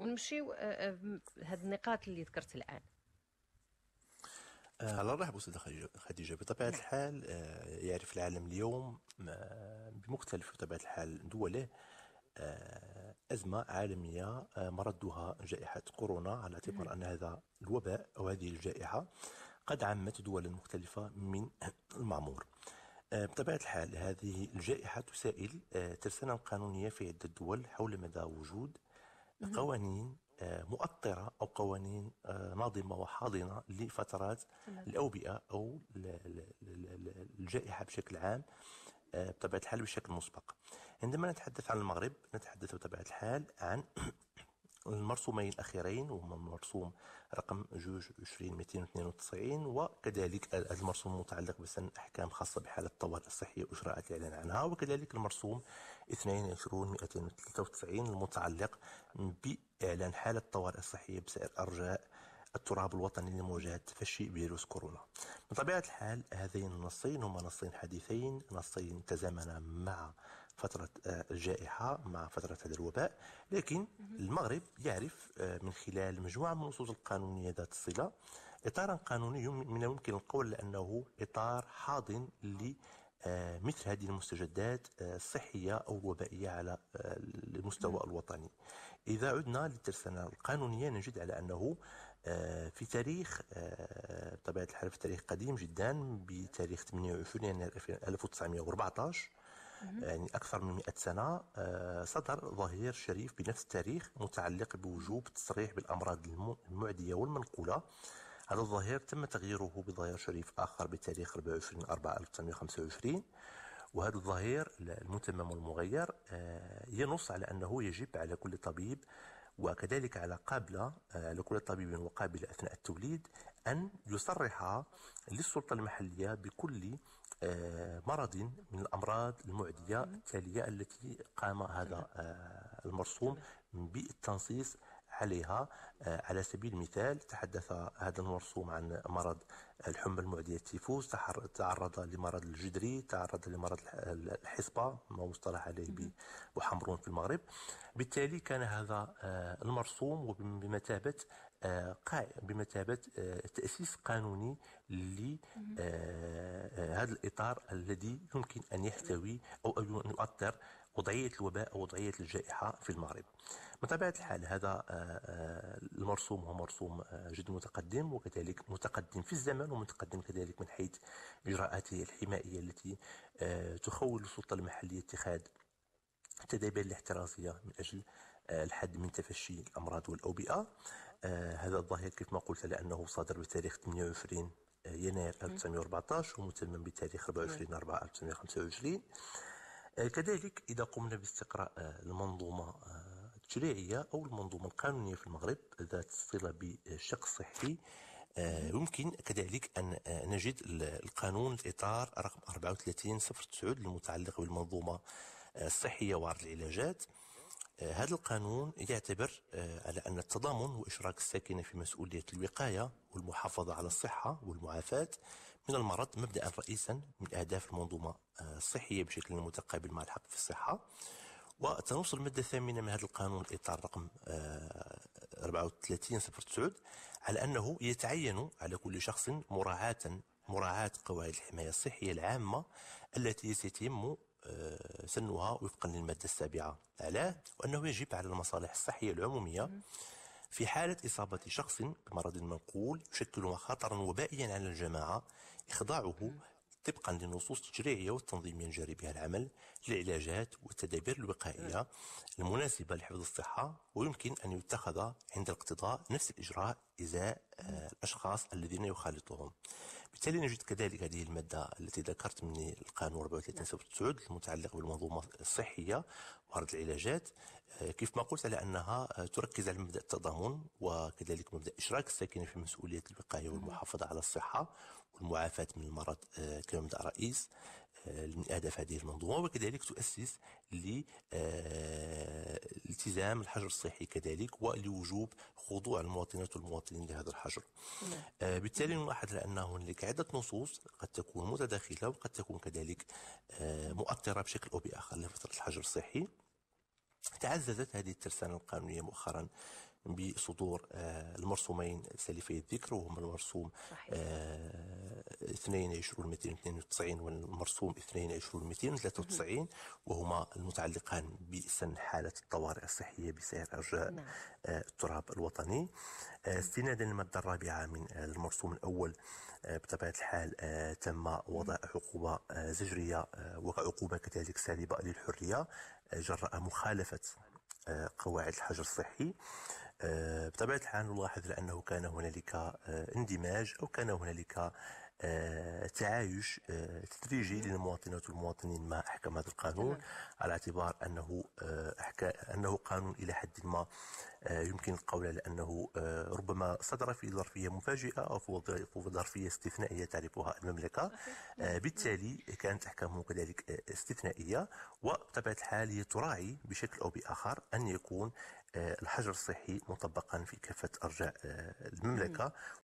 ونمشيو آه، آه، هاد النقاط اللي ذكرت الان آه، على الرحب استاذ خديجه بطبيعه نعم. الحال يعرف العالم اليوم بمختلف بطبيعه الحال دوله أزمة عالمية مردها جائحة كورونا على اعتبار أن هذا الوباء أو هذه الجائحة قد عمت دولا مختلفة من المعمور بطبيعة الحال هذه الجائحة تسائل ترسانة قانونية في عدة دول حول مدى وجود قوانين آه، مؤطرة أو قوانين آه، ناظمة وحاضنة لفترات الأوبئة أو الجائحة بشكل عام آه، بطبيعة الحال بشكل مسبق عندما نتحدث عن المغرب نتحدث بطبيعة الحال عن المرسومين الأخيرين وهما المرسوم رقم جوج وكذلك هذا المرسوم المتعلق بسن أحكام خاصة بحالة الطوارئ الصحية وإجراءات الإعلان عنها وكذلك المرسوم 22293 المتعلق بإعلان حالة الطوارئ الصحيه بسعر أرجاء التراب الوطني لمواجهة تفشي فيروس كورونا بطبيعة الحال هذين النصين هما نصين حديثين نصين تزامنا مع فترة آه، الجائحة مع فترة هذا الوباء لكن المغرب يعرف آه، من خلال مجموعة من النصوص القانونية ذات الصلة إطارا قانوني من الممكن القول أنه إطار حاضن ل آه، مثل هذه المستجدات الصحية أو الوبائية على المستوى الوطني إذا عدنا للترسانة القانونية نجد على أنه في تاريخ بطبيعة الحال في تاريخ قديم جدا بتاريخ 28 يعني 1914 يعني أكثر من 100 سنة آه، صدر ظهير شريف بنفس التاريخ متعلق بوجوب التصريح بالأمراض المعدية والمنقولة هذا الظهير تم تغييره بظهير شريف آخر بتاريخ 24 4 1925 وهذا الظهير المتمم والمغير آه، ينص على أنه يجب على كل طبيب وكذلك على قابلة على آه، كل طبيب وقابلة أثناء التوليد أن يصرح للسلطة المحلية بكل آه، مرض من الأمراض المعدية التالية التي قام هذا آه، المرسوم بالتنصيص عليها آه، على سبيل المثال تحدث هذا المرسوم عن مرض الحمى المعدية التيفوس تعرض لمرض الجدري تعرض لمرض الحصبة ما مصطلح عليه بحمرون في المغرب بالتالي كان هذا آه، المرسوم بمثابة آه، بمثابة تأسيس قانوني لهذا الإطار الذي يمكن أن يحتوي أو أن يؤثر وضعية الوباء أو وضعية الجائحة في المغرب بطبيعه الحال هذا آه، آه، المرسوم هو مرسوم آه، جد متقدم وكذلك متقدم في الزمن ومتقدم كذلك من حيث إجراءاته الحمائية التي تخول السلطة المحلية اتخاذ التدابير الاحترازية من أجل الحد من تفشي الأمراض والأوبئة هذا الظاهر كيف ما قلت لأنه صادر بتاريخ 28 يناير 1914 ومتمم بتاريخ 24 4 1925 آه، كذلك إذا قمنا باستقراء آه، المنظومة آه، التشريعية أو المنظومة القانونية في المغرب ذات الصلة بالشق الصحي يمكن كذلك أن نجد القانون الإطار رقم 34 صفر 9 المتعلق بالمنظومة الصحية وعرض العلاجات هذا القانون يعتبر على أن التضامن وإشراك الساكنة في مسؤولية الوقاية والمحافظة على الصحة والمعافاة من المرض مبدأ رئيسا من أهداف المنظومة الصحية آه، بشكل متقابل مع الحق في الصحة وتنوصل المادة الثامنة من هذا القانون الإطار رقم 34 آه، على أنه يتعين على كل شخص مراعاة مراعاة قواعد الحماية الصحية العامة التي سيتم آه، سنها وفقا للمادة السابعة علاه وأنه يجب على المصالح الصحية العمومية في حالة إصابة شخص بمرض منقول يشكل خطرا وبائيا على الجماعة إخضاعه طبقا للنصوص التشريعية والتنظيمية الجاري بها العمل للعلاجات والتدابير الوقائية المناسبة لحفظ الصحة ويمكن أن يتخذ عند الاقتضاء نفس الإجراء إزاء آه، الأشخاص الذين يخالطهم بالتالي نجد كذلك هذه المادة التي ذكرت من القانون 34 97 المتعلق بالمنظومة الصحية وعرض العلاجات آه، كيف ما قلت على أنها آه، تركز على مبدأ التضامن وكذلك مبدأ إشراك الساكنة في مسؤولية الوقاية والمحافظة على الصحة والمعافاة من المرض آه، كمبدأ رئيس آه، من أهداف هذه المنظومة وكذلك تؤسس لالتزام آه، الحجر الصحي كذلك ولوجوب خضوع المواطنات والمواطنين لهذا الحجر نعم. بالتالي نلاحظ أن هناك عدة نصوص قد تكون متداخلة وقد تكون كذلك مؤثرة بشكل أو بآخر لفترة الحجر الصحي تعززت هذه الترسانة القانونية مؤخرا بصدور آه، المرسومين سالفي الذكر وهما المرسوم صحيح. 22 آه، 200 والمرسوم 22 293 وهما المتعلقان بسن حالة الطوارئ الصحية بسعر أرجاء نعم. آه، التراب الوطني استنادا للمادة الرابعة من المرسوم الأول بطبيعة الحال تم وضع عقوبة زجرية وعقوبة كذلك سالبة للحرية جراء مخالفة آه، قواعد الحجر الصحي آه، بطبيعة الحال نلاحظ لأنه كان هنالك آه، اندماج أو كان هنالك آه، تعايش آه، تدريجي نعم. للمواطنات والمواطنين مع احكام هذا القانون على اعتبار انه آه، انه قانون الى حد ما يمكن القول على انه ربما صدر في ظرفيه مفاجئه او في ظرفيه استثنائيه تعرفها المملكه نعم. بالتالي كانت احكامه كذلك استثنائيه وبطبيعه الحال هي تراعي بشكل او باخر ان يكون الحجر الصحي مطبقا في كافه ارجاء المملكه نعم.